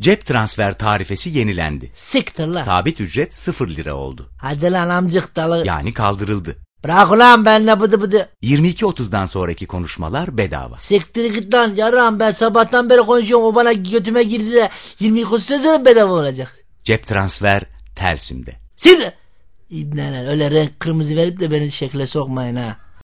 Cep transfer tarifesi yenilendi. Siktir lan. Sabit ücret 0 lira oldu. Hadi lan amcık dalı. Yani kaldırıldı. Bırak ulan benimle bıdı bıdı. 22.30'dan sonraki konuşmalar bedava. Siktir git lan yarım ben sabahtan beri konuşuyorum o bana götüme girdi de 22.30'dan sonra bedava olacak. Cep transfer Tersim'de. Siz İbneler öyle renk kırmızı verip de beni şekle sokmayın ha.